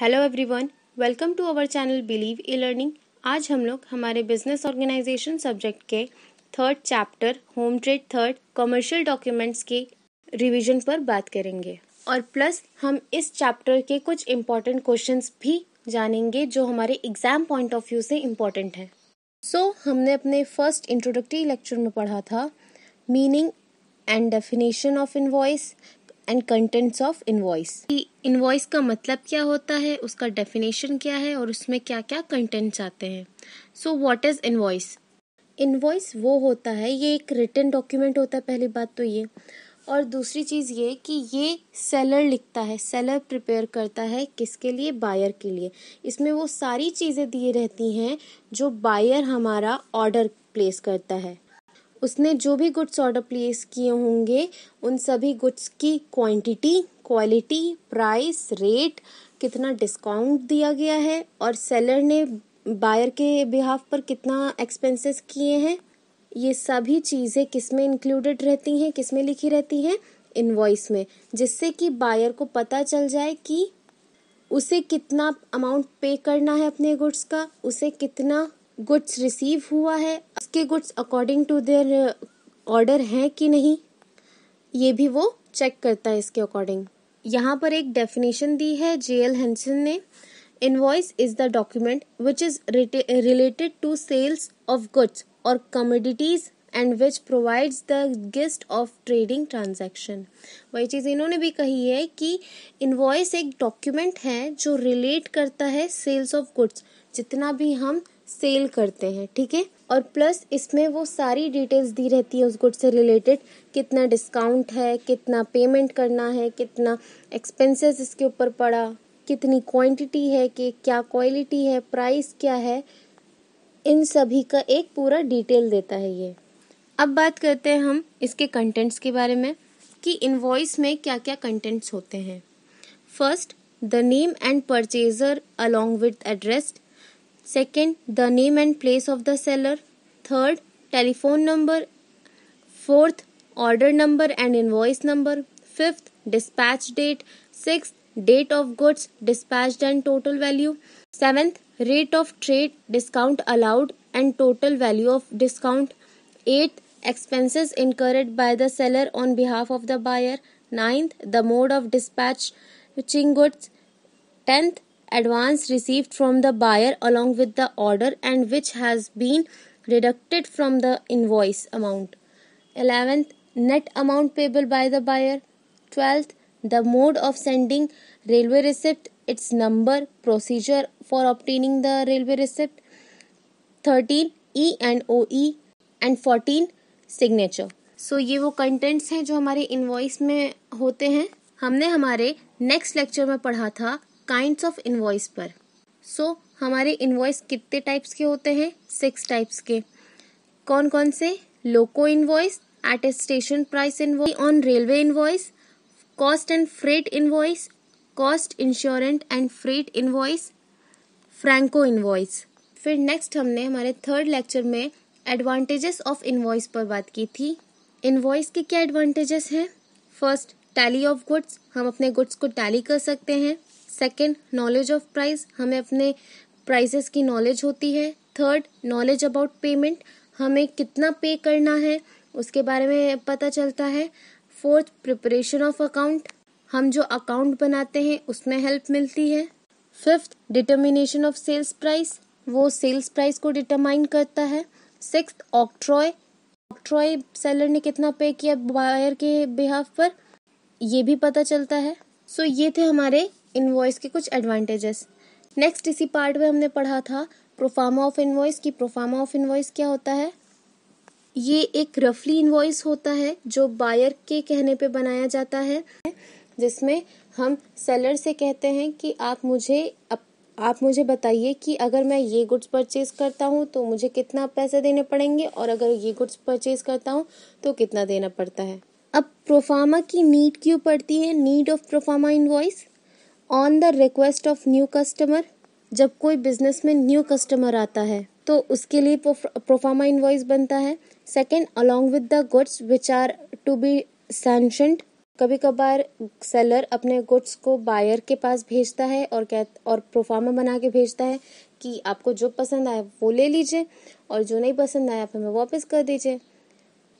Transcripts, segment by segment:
Hello everyone welcome to our channel believe e learning आज हम लोग हमारे बिजनेस ऑर्गेनाइजेशन सब्जेक्ट के third chapter home trade third commercial documents के revision पर बात करेंगे और प्लस हम इस चैप्टर के कुछ इम्पोर्टेंट क्वेश्चंस भी जानेंगे जो हमारे एग्जाम पॉइंट ऑफ व्यू से इम्पॉर्टेंट हैं सो so, हमने अपने फर्स्ट इंट्रोडक्टरी लेक्चर में पढ़ा था meaning and definition of invoice and contents of invoice invoice का मतलब क्या होता है उसका डेफिनेशन क्या है और उसमें क्या क्या कंटेंट्स आते हैं so what is invoice invoice वो होता है ये एक रिटर्न डॉक्यूमेंट होता है पहली बात तो ये और दूसरी चीज़ ये कि ये सेलर लिखता है सेलर प्रिपेयर करता है किसके लिए बायर के लिए इसमें वो सारी चीज़ें दिए रहती हैं जो बायर हमारा ऑर्डर प्लेस करता है उसने जो भी गुड्स ऑर्डर प्लेस किए होंगे उन सभी गुड्स की क्वांटिटी क्वालिटी प्राइस रेट कितना डिस्काउंट दिया गया है और सेलर ने बायर के बिहाफ पर कितना एक्सपेंसेस किए हैं ये सभी चीज़ें किस में इंक्लूडेड रहती हैं किस में लिखी रहती हैं इनवॉइस में जिससे कि बायर को पता चल जाए कि उसे कितना अमाउंट पे करना है अपने गुड्स का उसे कितना गुड्स रिसीव हुआ है उसके goods according to their order हैं कि नहीं ये भी वो चेक करता है इसके अकॉर्डिंग यहाँ पर एक डेफिनेशन दी है जे एल हेंसन ने invoice is the document which is related to sales of goods और commodities and which provides the gist of trading transaction वही चीज़ इन्होंने भी कही है कि इनवॉइस एक डॉक्यूमेंट है जो रिलेट करता है सेल्स ऑफ गुड्स जितना भी हम सेल करते हैं ठीक है और प्लस इसमें वो सारी डिटेल्स दी रहती है उस गुड से रिलेटेड कितना डिस्काउंट है कितना पेमेंट करना है कितना एक्सपेंसेस इसके ऊपर पड़ा कितनी क्वांटिटी है कि क्या क्वालिटी है प्राइस क्या है इन सभी का एक पूरा डिटेल देता है ये अब बात करते हैं हम इसके कंटेंट्स के बारे में कि इन्वॉइस में क्या क्या कंटेंट्स होते हैं first the name and purchaser along with address Second, the name and place of the seller. Third, telephone number. Fourth, order number and invoice number. Fifth, dispatch date. Sixth, date of goods dispatched and total value. Seventh, rate of trade, discount allowed and total value of discount. Eighth, expenses incurred by the seller on behalf of the buyer. Ninth, the mode of dispatching goods. Tenth, advance received from the buyer along with the order and which has been deducted from the invoice amount. 11th, net amount payable by the buyer. 12th, the mode of sending railway receipt, its number, procedure for obtaining the railway receipt. 13, E and OE. And 14, signature so ये वो contents हैं जो हमारे invoice में होते हैं हमने हमारे नेक्स्ट लेक्चर में पढ़ा था काइंड ऑफ इन्वॉइस पर सो so, हमारे इन्वॉइस कितने टाइप्स के होते हैं सिक्स टाइप्स के कौन कौन से loco invoice at station price invoice on railway invoice cost and freight invoice cost insurance and freight invoice franco invoice फिर नेक्स्ट हमने हमारे थर्ड लेक्चर में एडवांटेजेस ऑफ इन्वॉइस पर बात की थी इन्वॉइस के क्या एडवांटेजेस हैं फर्स्ट टैली ऑफ गुड्स हम अपने गुड्स को टैली कर सकते हैं सेकेंड नॉलेज ऑफ प्राइस हमें अपने प्राइसेस की नॉलेज होती है थर्ड नॉलेज अबाउट पेमेंट हमें कितना पे करना है उसके बारे में पता चलता है फोर्थ प्रिपरेशन ऑफ अकाउंट हम जो अकाउंट बनाते हैं उसमें हेल्प मिलती है fifth determination of sales price वो सेल्स प्राइस को डिटरमाइन करता है सिक्स ऑक्ट्रॉय ऑक्ट्रॉय सेलर ने कितना पे किया बायर के बिहाफ पर ये भी पता चलता है सो so, ये थे हमारे इन्वॉइस के कुछ एडवांटेजेस नेक्स्ट इसी पार्ट में हमने पढ़ा था प्रोफार्मा ऑफ इन्वॉइस की प्रोफार्मा ऑफ इन्वॉइस क्या होता है ये एक रफली इन्वॉइस होता है जो बायर के कहने पे बनाया जाता है जिसमें हम सेलर से कहते हैं कि आप मुझे अप, आप मुझे बताइए कि अगर मैं ये गुड्स परचेज करता हूँ तो मुझे कितना पैसे देने पड़ेंगे और अगर ये गुड्स परचेज करता हूँ तो कितना देना पड़ता है अब प्रोफार्मा की नीड क्यों पड़ती है need of proforma invoice on the request of new customer जब कोई बिजनेस में न्यू कस्टमर आता है तो उसके लिए प्रोफार्मा इनवॉइस बनता है second along with the goods which are to be sanctioned कभी कभार सेलर अपने गुड्स को बायर के पास भेजता है और कह और प्रोफार्मा बना के भेजता है कि आपको जो पसंद आए वो ले लीजिए और जो नहीं पसंद आए आप हमें वापस कर दीजिए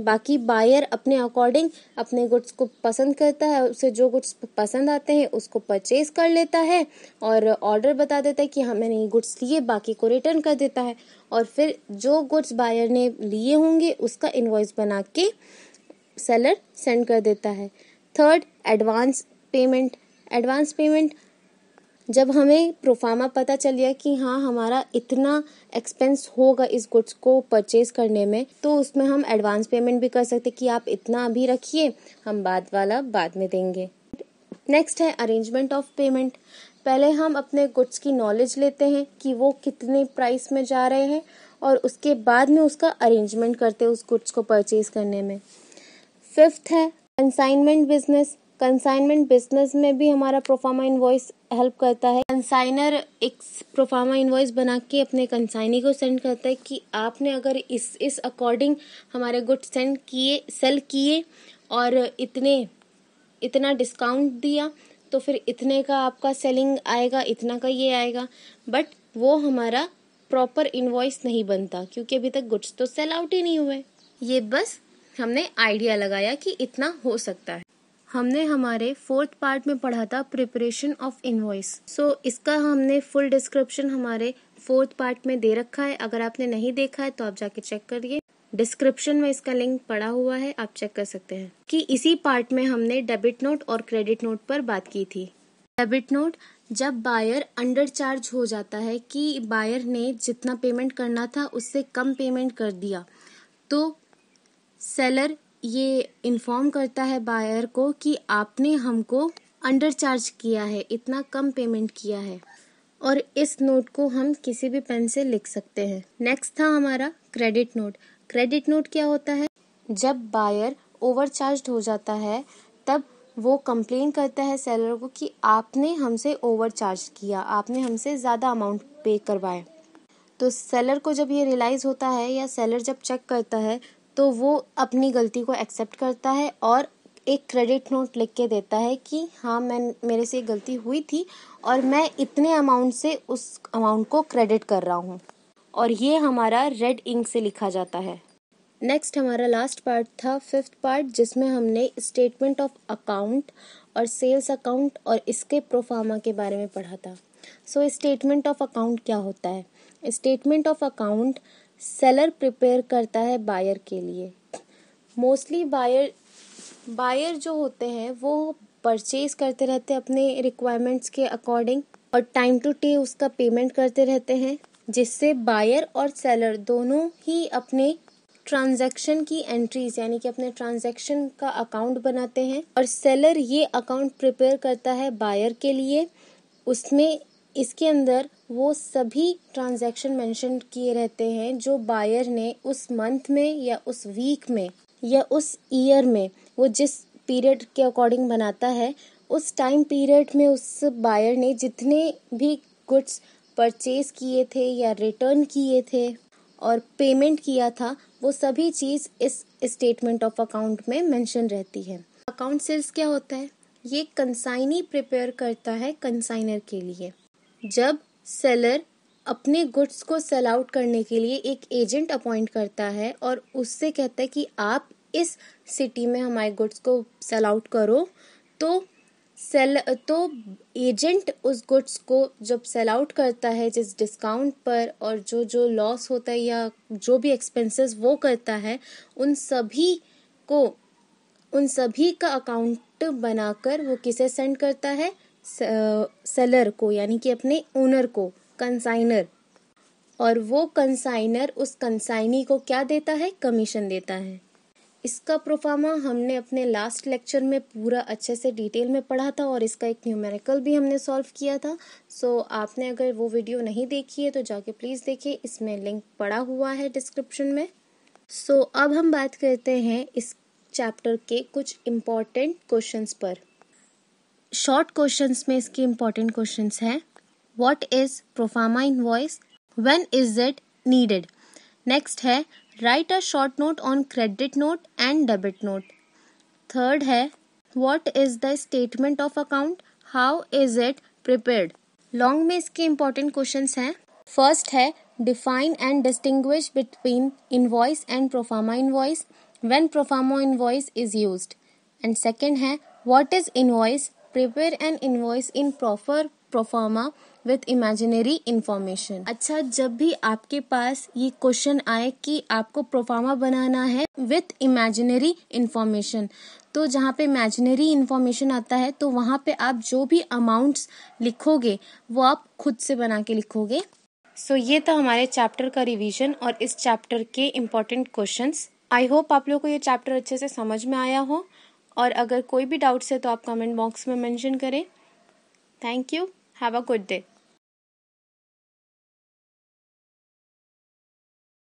बाकी बायर अपने अकॉर्डिंग अपने गुड्स को पसंद करता है उसे जो गुड्स पसंद आते हैं उसको परचेज कर लेता है और ऑर्डर बता देता है कि हाँ मैंने ये गुड्स लिए बाकी को रिटर्न कर देता है और फिर जो गुड्स बायर ने लिए होंगे उसका इन्वॉइस बना के सेलर सेंड कर देता है third advance payment advance payment जब हमें प्रोफार्मा पता चल गया कि हाँ हमारा इतना एक्सपेंस होगा इस गुड्स को परचेज करने में तो उसमें हम एडवांस पेमेंट भी कर सकते कि आप इतना अभी रखिए हम बाद वाला बाद में देंगे नेक्स्ट है अरेंजमेंट ऑफ पेमेंट पहले हम अपने गुड्स की नॉलेज लेते हैं कि वो कितने प्राइस में जा रहे हैं और उसके बाद में उसका अरेंजमेंट करते हैं उस गुड्स को परचेज करने में फिफ्थ है कंसाइनमेंट बिजनेस कंसाइनमेंट बिजनेस में भी हमारा प्रोफार्मा इन्वॉइस हेल्प करता है कंसाइनर एक प्रोफार्मा इन्वॉइस बना के अपने कंसाइनी को सेंड करता है कि आपने अगर इस इस अकॉर्डिंग हमारे गुड सेंड किए सेल किए और इतने इतना डिस्काउंट दिया तो फिर इतने का आपका सेलिंग आएगा इतना का ये आएगा बट वो हमारा प्रॉपर इन्वॉइस नहीं बनता क्योंकि अभी तक गुड्स तो सेल आउट ही नहीं हुए ये बस हमने आइडिया लगाया कि इतना हो सकता है हमने हमारे फोर्थ पार्ट में पढ़ा था प्रिपरेशन ऑफ इनवॉइस सो इसका हमने फुल डिस्क्रिप्शन हमारे फोर्थ पार्ट में दे रखा है अगर आपने नहीं देखा है तो आप जाके चेक करिए डिस्क्रिप्शन में इसका लिंक पड़ा हुआ है आप चेक कर सकते हैं कि इसी पार्ट में हमने डेबिट नोट और क्रेडिट नोट पर बात की थी डेबिट नोट जब बायर अंडर चार्ज हो जाता है कि बायर ने जितना पेमेंट करना था उससे कम पेमेंट कर दिया तो सेलर ये इन्फॉर्म करता है बायर को कि आपने हमको अंडर चार्ज किया है इतना कम पेमेंट किया है और इस नोट को हम किसी भी पेन से लिख सकते हैं नेक्स्ट था हमारा क्रेडिट नोट क्रेडिट नोट क्या होता है जब बायर ओवरचार्ज हो जाता है तब वो कंप्लेन करता है सेलर को कि आपने हमसे ओवरचार्ज किया आपने हमसे ज़्यादा अमाउंट पे करवाया तो सेलर को जब ये रियलाइज़ होता है या सेलर जब चेक करता है तो वो अपनी गलती को एक्सेप्ट करता है और एक क्रेडिट नोट लिख के देता है कि हाँ मैं मेरे से गलती हुई थी और मैं इतने अमाउंट से उस अमाउंट को क्रेडिट कर रहा हूँ और ये हमारा रेड इंक से लिखा जाता है नेक्स्ट हमारा लास्ट पार्ट था फिफ्थ पार्ट जिसमें हमने स्टेटमेंट ऑफ अकाउंट और सेल्स अकाउंट और इसके प्रोफार्मा के बारे में पढ़ा था सो स्टेटमेंट ऑफ अकाउंट क्या होता है statement of account seller prepare करता है बायर के लिए मोस्टली बायर बायर जो होते हैं वो परचेज करते रहते हैं अपने रिक्वायरमेंट्स के अकॉर्डिंग और टाइम टू टाइम उसका पेमेंट करते रहते हैं जिससे बायर और सेलर दोनों ही अपने ट्रांजैक्शन की एंट्रीज यानी कि अपने ट्रांजैक्शन का अकाउंट बनाते हैं और सेलर ये अकाउंट प्रिपेयर करता है बायर के लिए उसमें इसके अंदर वो सभी ट्रांजैक्शन मेंशन किए रहते हैं जो बायर ने उस मंथ में या उस वीक में या उस ईयर में वो जिस पीरियड के अकॉर्डिंग बनाता है उस टाइम पीरियड में उस बायर ने जितने भी गुड्स परचेज किए थे या रिटर्न किए थे और पेमेंट किया था वो सभी चीज़ इस स्टेटमेंट ऑफ अकाउंट में मेंशन रहती है अकाउंट सेल्स क्या होता है ये कंसाइनी प्रिपेयर करता है कंसाइनर के लिए जब सेलर अपने गुड्स को सेल आउट करने के लिए एक एजेंट अपॉइंट करता है और उससे कहता है कि आप इस सिटी में हमारे गुड्स को सेल आउट करो तो सेल तो एजेंट उस गुड्स को जब सेल आउट करता है जिस डिस्काउंट पर और जो जो लॉस होता है या जो भी एक्सपेंसेस वो करता है उन सभी को उन सभी का अकाउंट बनाकर वो किसे सेंड करता है सेलर को यानी कि अपने ओनर को कंसाइनर और वो कंसाइनर उस कंसाइनी को क्या देता है कमीशन देता है इसका प्रोफामा हमने अपने लास्ट लेक्चर में पूरा अच्छे से डिटेल में पढ़ा था और इसका एक न्यूमेरिकल भी हमने सॉल्व किया था सो so, आपने अगर वो वीडियो नहीं देखी है तो जाके प्लीज़ देखिए इसमें लिंक पड़ा हुआ है डिस्क्रिप्शन में सो so, अब हम बात करते हैं इस चैप्टर के कुछ इम्पॉर्टेंट क्वेश्चंस पर शॉर्ट क्वेश्चंस में इसके इंपॉर्टेंट क्वेश्चंस हैं what is proforma invoice when is it needed next है right a short note on credit note and debit note third है what is the statement of account how is it prepared long में इसके important question हैं first है define and distinguish between invoice and proforma invoice when proforma invoice is used and second है what is invoice prepare an invoice in proper proforma with imaginary information अच्छा जब भी आपके पास ये क्वेश्चन आए कि आपको प्रोफार्मा बनाना है विथ इमेजिनरी इंफॉर्मेशन तो जहाँ पे इमेजिनरी इंफॉर्मेशन आता है तो वहाँ पे आप जो भी अमाउंट्स लिखोगे वो आप खुद से बना के लिखोगे सो so, ये था हमारे चैप्टर का रिवीजन और इस चैप्टर के इम्पोर्टेंट क्वेश्चंस आई होप आप लोग को ये चैप्टर अच्छे से समझ में आया हो और अगर कोई भी डाउट्स है तो आप कमेंट बॉक्स में मेंशन करें thank you have a good day